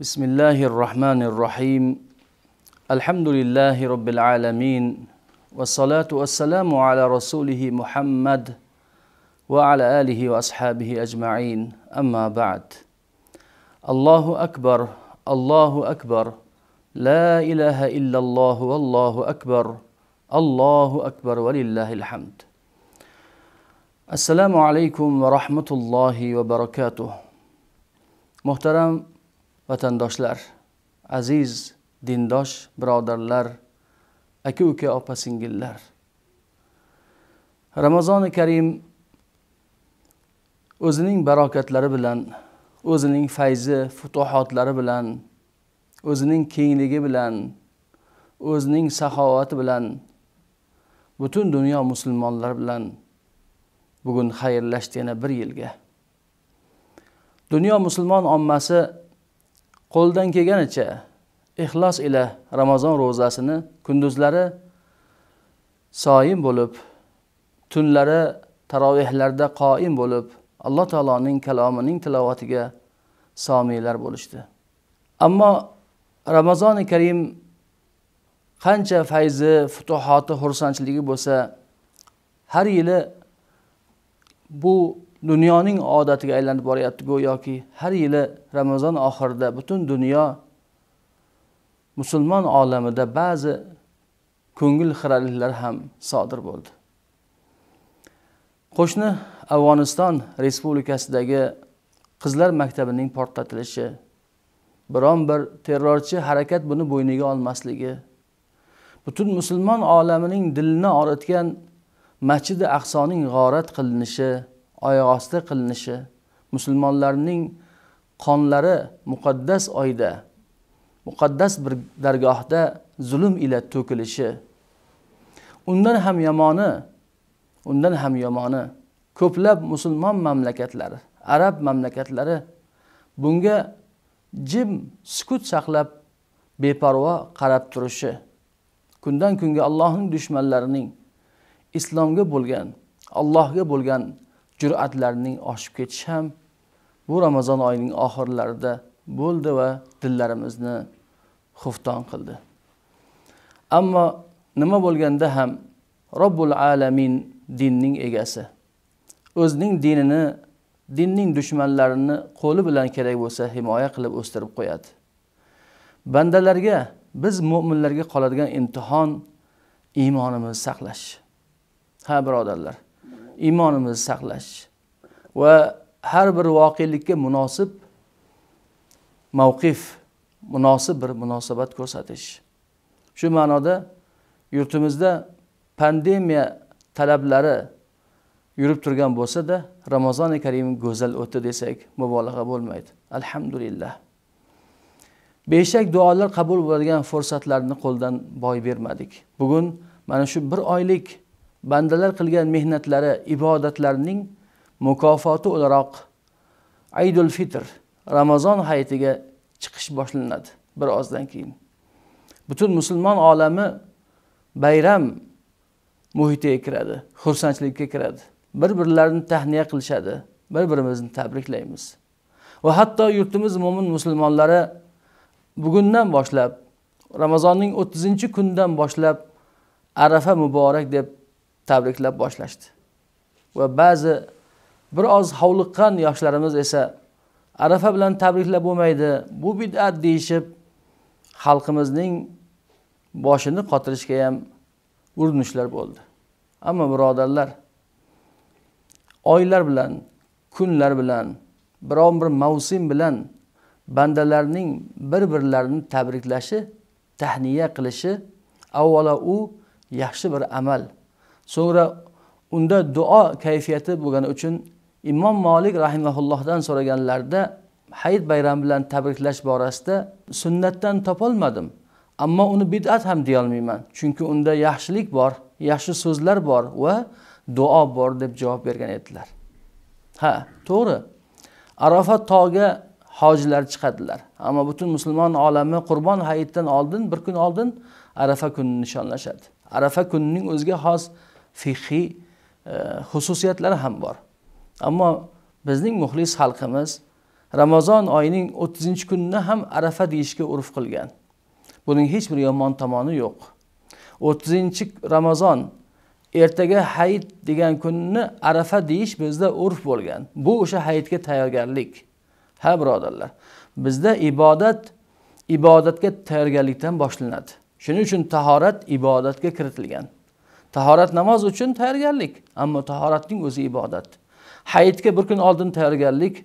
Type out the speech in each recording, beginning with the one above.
بسم الله الرحمن الرحيم الحمد لله رب العالمين والصلاة والسلام على رسوله محمد وعلى آله وأصحابه أجمعين أما بعد الله أكبر الله أكبر لا إله إلا الله والله أكبر الله أكبر ولله الحمد السلام عليكم ورحمة الله وبركاته محترم vatandoshlar aziz dindosh birodarlar aka uka opa singillar ramazoni karim o'zining barokatlari bilan o'zining fayzi futuhotlari bilan o'zining kengligi bilan o'zining saxovati bilan butun dunyo musulmonlari bilan bugun xayrlashdi yana bir yilga dunyo musulmon ommasi qo'ldan kelganicha ixlos ila ramazon ro'zasini kunduzlari soyim bo'lib tunlari tarovehlarda qoim bo'lib alloh taoloning kalomining tilovatiga somiylar bo'lishdi ammo ramazoni karim qancha fayzi futuhoti xursandchiligi bo'lsa har yili bu dunyoning odatiga aylanib boryapti go'yoki har yili ramazon oxirida butun dunyo musulmon olamida ba'zi ko'ngil xiraliklar ham sodir bo'ldi qo'shni afg'oniston respublikasidagi qizlar maktabining portlatilishi biron bir terrorchi harakat buni bo'yniga olmasligi butun musulmon olamining dilini og'ritgan masjidi aqsoning g'orat qilinishi oyoq osti qilinishi musulmonlarning qonlari muqaddas oyda muqaddas bir dargohda zulm ila to'kilishi undan ham yomoni undan ham yomoni ko'plab musulmon mamlakatlari arab mamlakatlari bunga jim sukut saqlab beparvo qarab turishi kundan kunga allohning dushmanlarining islomga bo'lgan allohga bo'lgan jur'atlarining oshib ketishi ham bu ramazon oyining oxirlarida bo'ldi va dillarimizni xufton qildi ammo nima bo'lganda ham robbul alamin dinning egasi o'zining dinini dinning dushmanlarini qo'li bilan kerak bo'lsa himoya qilib o'stirib qo'yadi bandalarga biz mo'minlarga qoladigan imtihon iymonimizni saqlash ha birodarlar iymonimizni saqlash va har bir voqelikka munosib mavqif munosib bir munosabat ko'rsatish shu ma'noda yurtimizda pandemiya talablari yurib turgan bo'lsa-da, Ramazoni Karim go'zal o'tdi desak, mubolag'a bo'lmaydi. Alhamdulillah. Beshak duolar qabul bo'ladigan fursatlarni qo'ldan boy bermadik. Bugun mana shu bir oylik bandalar qilgan mehnatlari ibodatlarining mukofoti o'laroq aydul fitr ramazon hayitiga chiqish boshlanadi bir ozdan keyin butun musulmon olami bayram muhitiga kiradi xursandchilikka kiradi bir birlarini tahniya qilishadi bir birimizni tabriklaymiz va hatto yurtimiz mo'min musulmonlari bugundan boshlab ramazonning o'ttizinchi kundan boshlab arafa muborak deb tabriklab boshlashdi va ba'zi bir oz hovliqqan yoshlarimiz esa arafa bilan tabriklab bo'lmaydi bu bid'at deyishib xalqimizning boshini qotirishga ham urinishlar bo'ldi ammo birodarlar oylar bilan kunlar bilan biron bir mavsum bilan bandalarning bir birlarini tabriklashi tahniya qilishi avvalo u yaxshi bir amal so'ngra unda duo kayfiyati bo'lgani uchun imom molik rahimaullohdan so'raganlarida hayit bayrami bilan tabriklash borasida sunnatdan topolmadim ammo uni bid'at ham deyolmayman chunki unda yaxshilik bor yaxshi so'zlar bor va duo bor deb javob bergan edilar ha to'g'ri arafat tog'iga hojilar chiqadilar ammo butun musulmon olami qurbon hayitdan oldin bir kun oldin arafa kunini nishonlashadi arafa kunining o'ziga xos fiqiy e, xususiyatlari ham bor ammo bizning muxlis xalqimiz ramazon oyining o'ttizinchi kunini ham arafa deyishga urf qilgan buning hech bir yomon tomoni yo'q o'ttizinchi ramazon ertaga hayit degan kunni arafa deyish bizda urf bo'lgan bu o'sha hayitga tayyorgarlik ha birodarlar bizda ibodat ibodatga tayyorgarlikdan boshlanadi shuning uchun tahorat ibodatga kiritilgan tahorat namoz uchun tayyorgarlik ammo tahoratning o'zi ibodat hayitga bir kun oldin tayyorgarlik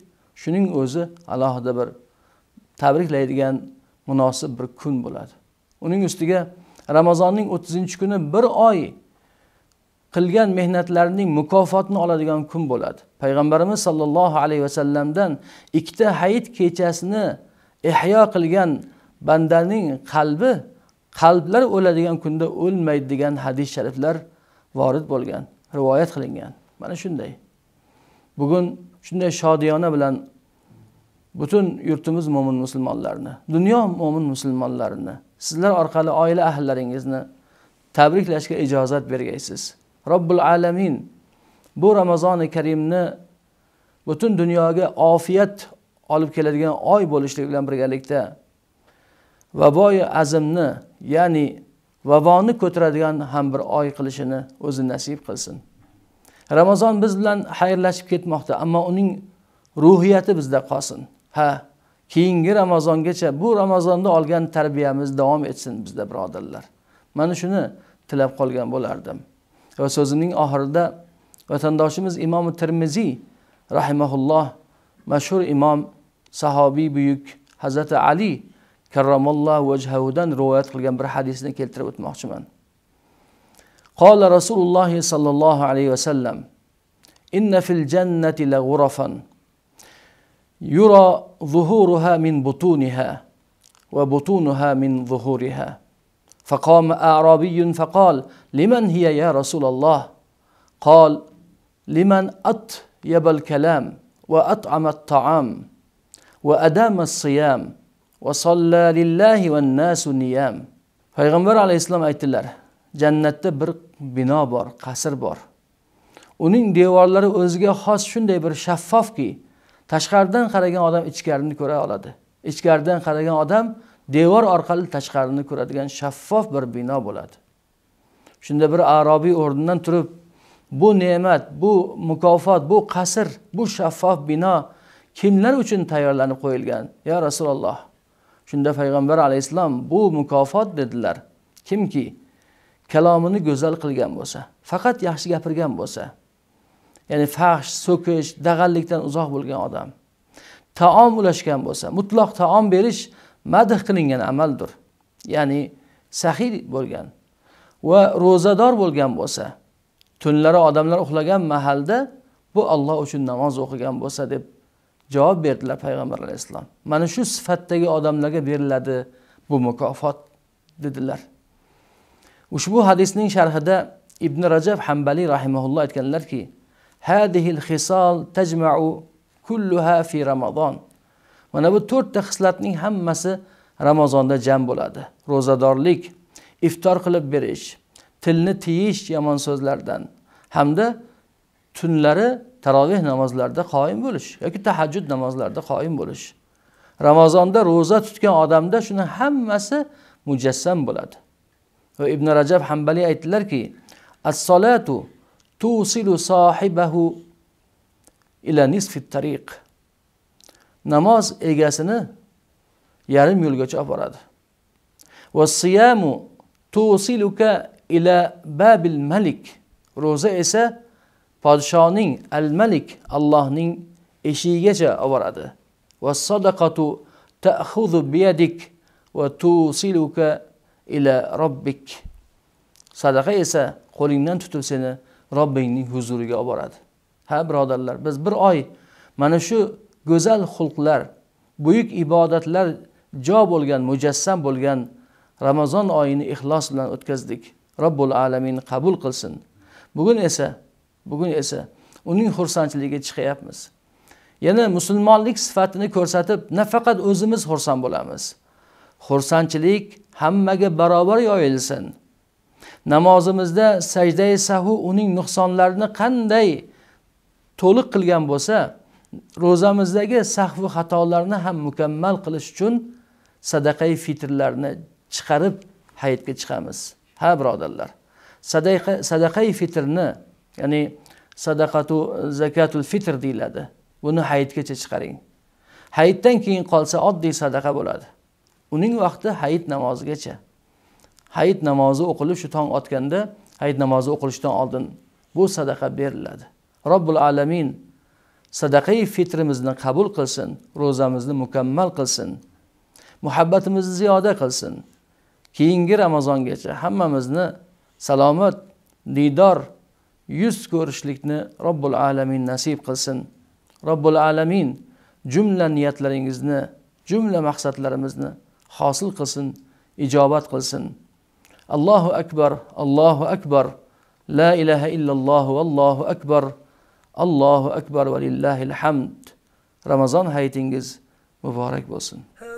shuning o'zi alohida bir tabriklaydigan munosib bir kun bo'ladi uning ustiga ramazonning o'ttizinchi kuni bir oy qilgan mehnatlarning mukofotini oladigan kun bo'ladi payg'ambarimiz sollallohu alayhi vasallamdan ikkita hayit kechasini ehyo qilgan bandaning qalbi qalblar o'ladigan kunda o'lmaydi degan hadis shariflar vorid bo'lgan rivoyat qilingan mana shunday bugun shunday shodiyona bilan butun yurtimiz mo'min musulmonlarni dunyo mo'min musulmonlarini sizlar orqali oila ahillaringizni tabriklashga ijozat bergaysiz robbil alamin bu ramazoni karimni butun dunyoga ofiyat olib keladigan oy bo'lishligi bilan birgalikda vaboyi azmni ya'ni vaboni ko'taradigan ham bir oy qilishini o'zi nasib qilsin ramazon biz bilan xayrlashib ketmoqda ammo uning ruhiyati bizda qolsin ha keyingi ramazongacha bu ramazonda olgan tarbiyamiz davom etsin bizda birodarlar mana shuni tilab qolgan bo'lardim va so'zining oxirida vatandoshimiz imom termiziy rahimaulloh mashhur imom sahobiy buyuk hazrati ali كرم الله وجهه دن رواية قل برحاديث دن كيل تربط محشمان قال رسول الله صلى الله عليه وسلم إن في الجنة لغرفا يرى ظهورها من بطونها وبطونها من ظهورها فقام أعرابي فقال لمن هي يا رسول الله قال لمن أطيب الكلام وأطعم الطعام وأدام الصيام payg'ambar alayhissalom aytdilar jannatda bir bino bor qasr bor uning devorlari o'ziga xos shunday bir shaffofki tashqaridan qaragan odam ichkarini ko'ra oladi ichkaridan qaragan odam devor orqali tashqarini ko'radigan shaffof bir bino bo'ladi shunda bir arobiy o'rnidan turib bu ne'mat bu mukofot bu qasr bu shaffof bino kimlar uchun tayyorlanib qo'yilgan yo rasululloh shunda payg'ambar alayhissalom bu mukofot dedilar kimki kalomini go'zal qilgan bo'lsa faqat yaxshi gapirgan bo'lsa ya'ni fahsh so'kish dag'allikdan uzoq bo'lgan odam taom ulashgan bo'lsa mutloq taom berish madh qilingan amaldir ya'ni sahiy bo'lgan va ro'zador bo'lgan bo'lsa tunlari odamlar uxlagan mahalda bu alloh uchun namoz o'qigan bo'lsa deb javob berdilar payg'ambar alayhissalom mana shu sifatdagi odamlarga beriladi bu mukofot dedilar ushbu hadisning sharhida ibn rajab hambali rahimaulloh aytganlarki hadihil tajmau fi ramazon mana bu to'rtta xislatning hammasi ramazonda jam bo'ladi ro'zadorlik iftor qilib berish tilni tiyish yomon so'zlardan hamda tunlari taroveh namozlarida qoyim bo'lish yoki tahajjud namozlarida qoyim bo'lish ramazonda ro'za tutgan odamda shuni hammasi mujassam bo'ladi va ibn rajab hambali aytdilarki assolatu tusilu sohibahu ila nisfi tariq namoz egasini yarim yo'lgacha olib boradi va siyamu tusiluka ila babil malik ro'za esa podshoning al malik allohning eshigigacha oboradi va sadaqatu ta'xuzu biyadik va tusiluka ila robbik sadaqa esa qo'lingdan tutib seni robbingning huzuriga olib boradi ha birodarlar biz bir oy mana shu go'zal xulqlar buyuk ibodatlar jo bo'lgan mujassam bo'lgan ramazon oyini ixlos bilan o'tkazdik robbul alamin qabul qilsin bugun esa bugun esa uning xursandchiligiga chiqyapmiz yana musulmonlik sifatini ko'rsatib nafaqat o'zimiz xursand bo'lamiz xursandchilik hammaga barobar yoyilsin namozimizda sajda sahu uning nuqsonlarini qanday to'liq qilgan bo'lsa ro'zamizdagi sahvi xatolarni ham mukammal qilish uchun sadaqai fitrlarni chiqarib hayitga chiqamiz ha birodarlar sadaqai fitrni ya'ni sadaqatu zakatul fitr deyiladi buni hayitgacha chiqaring hayitdan keyin qolsa oddiy sadaqa bo'ladi uning vaqti hayit namozigacha hayit namozi o'qilib shu tong otganda hayit namozi o'qilishidan oldin bu sadaqa beriladi robbul alamin sadaqai fitrimizni qabul qilsin ro'zamizni mukammal qilsin muhabbatimizni ziyoda qilsin keyingi ramazongacha hammamizni salomat diydor yuz ko'rishlikni robbul alamin nasib qilsin robbul alamin jumla niyatlaringizni jumla maqsadlarimizni hosil qilsin ijobat qilsin allohu akbar allohu akbar la ilaha illalloh allohu akbar allohu akbar va lillahil hamd ramazon hayitingiz muborak bo'lsin